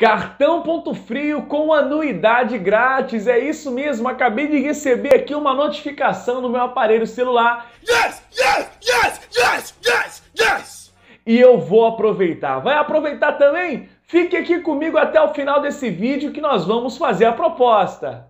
Cartão Ponto Frio com anuidade grátis. É isso mesmo, acabei de receber aqui uma notificação no meu aparelho celular. Yes, yes, yes, yes, yes, yes! E eu vou aproveitar. Vai aproveitar também? Fique aqui comigo até o final desse vídeo que nós vamos fazer a proposta.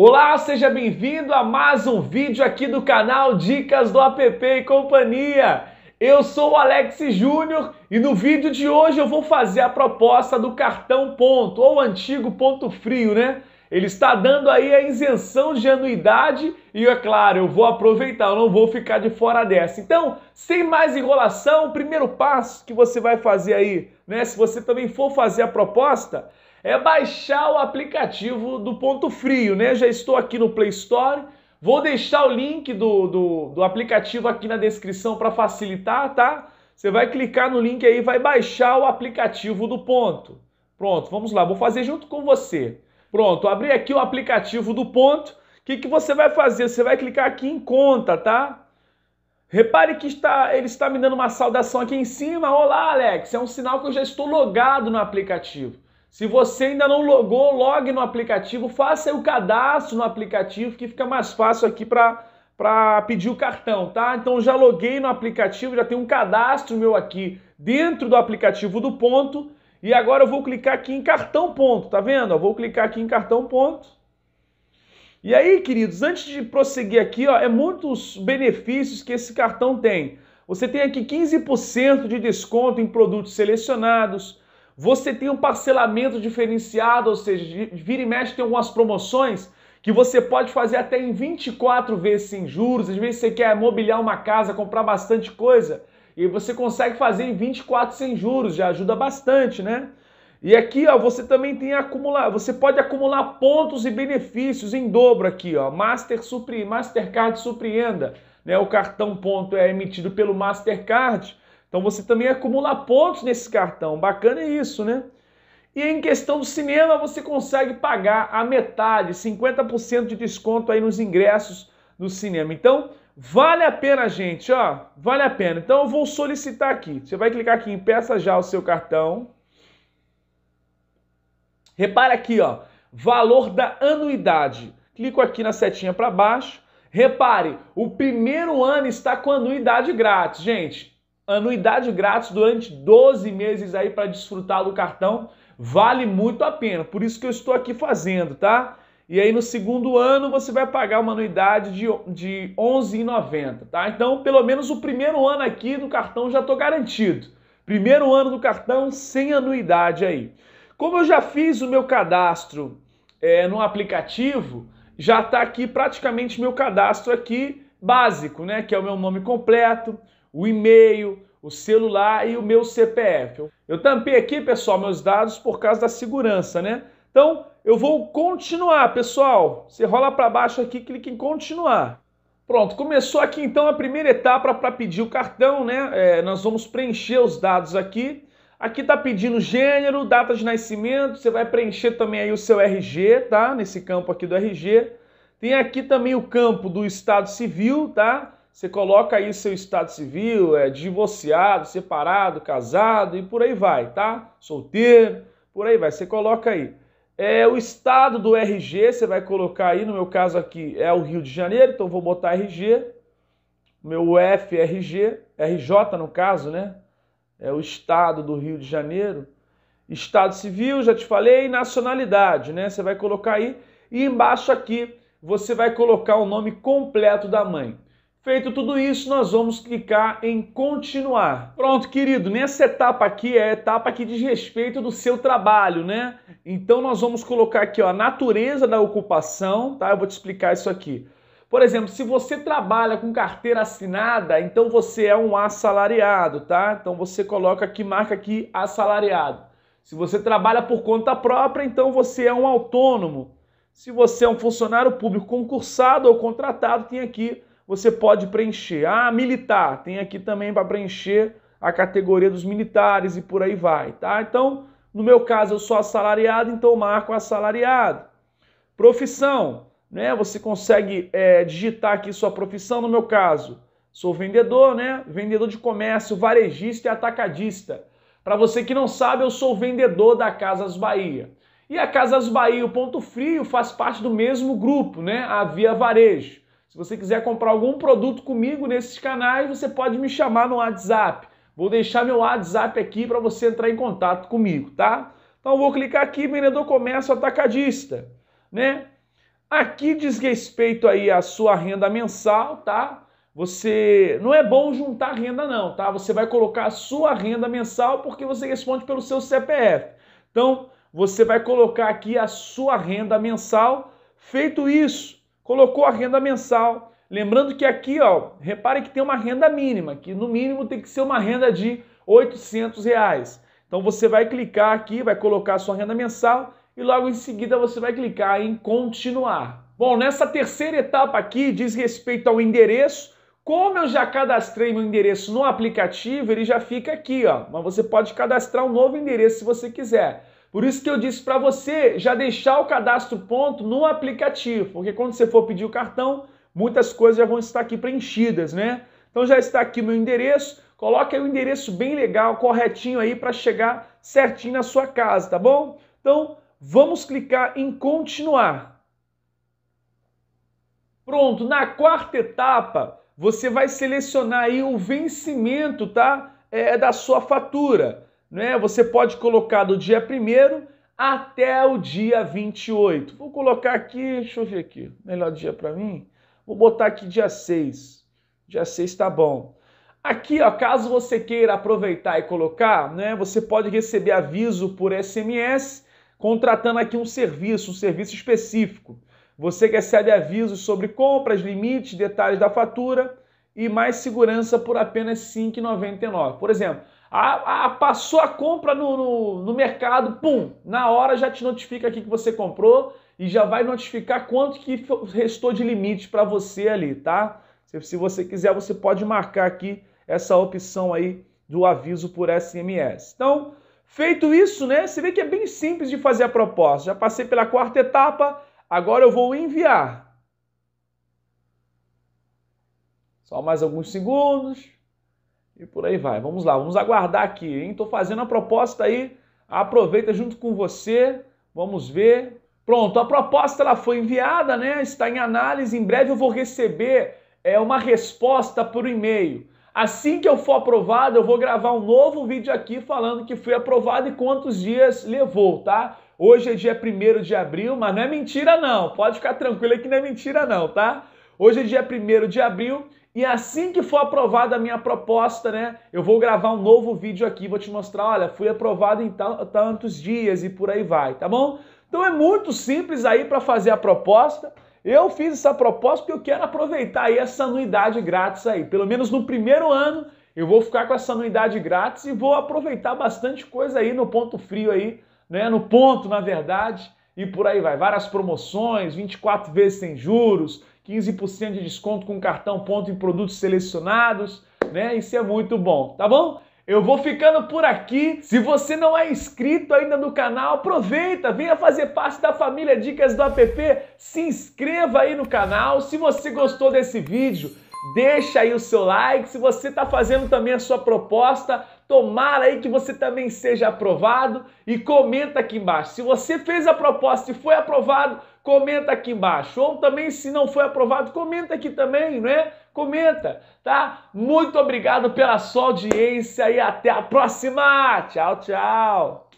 Olá, seja bem-vindo a mais um vídeo aqui do canal Dicas do App e Companhia. Eu sou o Alex Júnior e no vídeo de hoje eu vou fazer a proposta do cartão ponto, ou antigo ponto frio, né? Ele está dando aí a isenção de anuidade e, é claro, eu vou aproveitar, eu não vou ficar de fora dessa. Então, sem mais enrolação, o primeiro passo que você vai fazer aí, né, se você também for fazer a proposta, é baixar o aplicativo do Ponto Frio, né? Já estou aqui no Play Store. Vou deixar o link do, do, do aplicativo aqui na descrição para facilitar, tá? Você vai clicar no link aí, vai baixar o aplicativo do ponto. Pronto, vamos lá, vou fazer junto com você. Pronto, abri aqui o aplicativo do ponto. O que, que você vai fazer? Você vai clicar aqui em conta, tá? Repare que está, ele está me dando uma saudação aqui em cima. Olá, Alex. É um sinal que eu já estou logado no aplicativo. Se você ainda não logou, logue no aplicativo, faça o cadastro no aplicativo, que fica mais fácil aqui para pedir o cartão, tá? Então já loguei no aplicativo, já tem um cadastro meu aqui dentro do aplicativo do ponto. E agora eu vou clicar aqui em cartão ponto, tá vendo? Eu vou clicar aqui em cartão ponto. E aí, queridos, antes de prosseguir aqui, ó, é muitos benefícios que esse cartão tem. Você tem aqui 15% de desconto em produtos selecionados. Você tem um parcelamento diferenciado, ou seja, vira e mexe tem algumas promoções que você pode fazer até em 24 vezes sem juros. Às vezes você quer mobiliar uma casa, comprar bastante coisa. E você consegue fazer em 24 sem juros, já ajuda bastante, né? E aqui, ó, você também tem acumular, você pode acumular pontos e benefícios em dobro aqui, ó. Master Supri, Mastercard Surpreenda, né? O cartão ponto é emitido pelo Mastercard, então você também acumula pontos nesse cartão. Bacana é isso, né? E em questão do cinema, você consegue pagar a metade, 50% de desconto aí nos ingressos do cinema. Então, Vale a pena, gente, ó. Vale a pena. Então eu vou solicitar aqui. Você vai clicar aqui em peça já o seu cartão. Repara aqui, ó. Valor da anuidade. Clico aqui na setinha para baixo. Repare, o primeiro ano está com anuidade grátis, gente. Anuidade grátis durante 12 meses aí para desfrutar do cartão. Vale muito a pena. Por isso que eu estou aqui fazendo, tá? E aí no segundo ano você vai pagar uma anuidade de, de 11,90, tá? Então pelo menos o primeiro ano aqui do cartão já estou garantido. Primeiro ano do cartão sem anuidade aí. Como eu já fiz o meu cadastro é, no aplicativo, já está aqui praticamente meu cadastro aqui básico, né? Que é o meu nome completo, o e-mail, o celular e o meu CPF. Eu tampei aqui, pessoal, meus dados por causa da segurança, né? Então, eu vou continuar, pessoal. Você rola para baixo aqui, clica em continuar. Pronto, começou aqui então a primeira etapa para pedir o cartão, né? É, nós vamos preencher os dados aqui. Aqui está pedindo gênero, data de nascimento, você vai preencher também aí o seu RG, tá? Nesse campo aqui do RG. Tem aqui também o campo do estado civil, tá? Você coloca aí seu estado civil, é divorciado, separado, casado e por aí vai, tá? Solteiro, por aí vai, você coloca aí. É, o estado do RG, você vai colocar aí, no meu caso aqui é o Rio de Janeiro, então vou botar RG. Meu FRG, RJ no caso, né? É o estado do Rio de Janeiro. Estado civil, já te falei, nacionalidade, né? Você vai colocar aí. E embaixo aqui você vai colocar o nome completo da mãe. Feito tudo isso, nós vamos clicar em continuar. Pronto, querido, nessa etapa aqui é a etapa que diz respeito do seu trabalho, né? Então nós vamos colocar aqui ó, a natureza da ocupação, tá? Eu vou te explicar isso aqui. Por exemplo, se você trabalha com carteira assinada, então você é um assalariado, tá? Então você coloca aqui, marca aqui assalariado. Se você trabalha por conta própria, então você é um autônomo. Se você é um funcionário público concursado ou contratado, tem aqui você pode preencher. Ah, militar, tem aqui também para preencher a categoria dos militares e por aí vai, tá? Então, no meu caso, eu sou assalariado, então eu marco assalariado. Profissão, né? Você consegue é, digitar aqui sua profissão, no meu caso, sou vendedor, né? Vendedor de comércio, varejista e atacadista. Para você que não sabe, eu sou vendedor da Casas Bahia. E a Casas Bahia, o Ponto Frio, faz parte do mesmo grupo, né? A Via Varejo. Se você quiser comprar algum produto comigo nesses canais, você pode me chamar no WhatsApp. Vou deixar meu WhatsApp aqui para você entrar em contato comigo, tá? Então vou clicar aqui, vendedor comércio atacadista, né? Aqui diz respeito aí à sua renda mensal, tá? Você não é bom juntar renda não, tá? Você vai colocar a sua renda mensal porque você responde pelo seu CPF. Então, você vai colocar aqui a sua renda mensal. Feito isso, colocou a renda mensal. Lembrando que aqui, ó, repare que tem uma renda mínima, que no mínimo tem que ser uma renda de 800 reais. Então você vai clicar aqui, vai colocar a sua renda mensal e logo em seguida você vai clicar em continuar. Bom, nessa terceira etapa aqui diz respeito ao endereço. Como eu já cadastrei meu endereço no aplicativo, ele já fica aqui, ó. Mas você pode cadastrar um novo endereço se você quiser. Por isso que eu disse para você já deixar o cadastro ponto no aplicativo, porque quando você for pedir o cartão, muitas coisas já vão estar aqui preenchidas, né? Então já está aqui meu endereço, coloque aí um endereço bem legal, corretinho aí para chegar certinho na sua casa, tá bom? Então vamos clicar em continuar. Pronto, na quarta etapa você vai selecionar aí o vencimento, tá? É, da sua fatura né? Você pode colocar do dia 1 até o dia 28. Vou colocar aqui, deixa eu ver aqui, melhor dia para mim. Vou botar aqui dia 6. Dia 6 tá bom. Aqui, ó, caso você queira aproveitar e colocar, né, você pode receber aviso por SMS contratando aqui um serviço, um serviço específico. Você recebe avisos sobre compras, limites, detalhes da fatura e mais segurança por apenas R$ 5,99. Por exemplo, a, a, passou a compra no, no, no, mercado, pum, na hora já te notifica aqui que você comprou e já vai notificar quanto que restou de limite para você ali, tá? Se, se você quiser, você pode marcar aqui essa opção aí do aviso por SMS. Então, feito isso, né? Você vê que é bem simples de fazer a proposta. Já passei pela quarta etapa, agora eu vou enviar. Só mais alguns segundos. E por aí vai. Vamos lá, vamos aguardar aqui, hein? Tô fazendo a proposta aí. Aproveita junto com você. Vamos ver. Pronto, a proposta ela foi enviada, né? Está em análise. Em breve eu vou receber é, uma resposta por e-mail. Assim que eu for aprovado, eu vou gravar um novo vídeo aqui falando que fui aprovado e quantos dias levou, tá? Hoje é dia 1 de abril, mas não é mentira não. Pode ficar tranquilo que não é mentira não, tá? Hoje é dia 1 de abril e assim que for aprovada a minha proposta, né, eu vou gravar um novo vídeo aqui, vou te mostrar, olha, fui aprovado em tantos dias e por aí vai, tá bom? Então é muito simples aí para fazer a proposta. Eu fiz essa proposta porque eu quero aproveitar aí essa anuidade grátis aí. Pelo menos no primeiro ano eu vou ficar com essa anuidade grátis e vou aproveitar bastante coisa aí no ponto frio aí, né, no ponto, na verdade, e por aí vai. Várias promoções, 24 vezes sem juros, 15% de desconto com cartão ponto em produtos selecionados, né? Isso é muito bom, tá bom? Eu vou ficando por aqui. Se você não é inscrito ainda no canal, aproveita, venha fazer parte da família Dicas do App. Se inscreva aí no canal. Se você gostou desse vídeo, Deixa aí o seu like. Se você está fazendo também a sua proposta, tomara aí que você também seja aprovado e comenta aqui embaixo. Se você fez a proposta e foi aprovado, comenta aqui embaixo. Ou também, se não foi aprovado, comenta aqui também, né? Comenta, tá? Muito obrigado pela sua audiência e até a próxima. Tchau, tchau.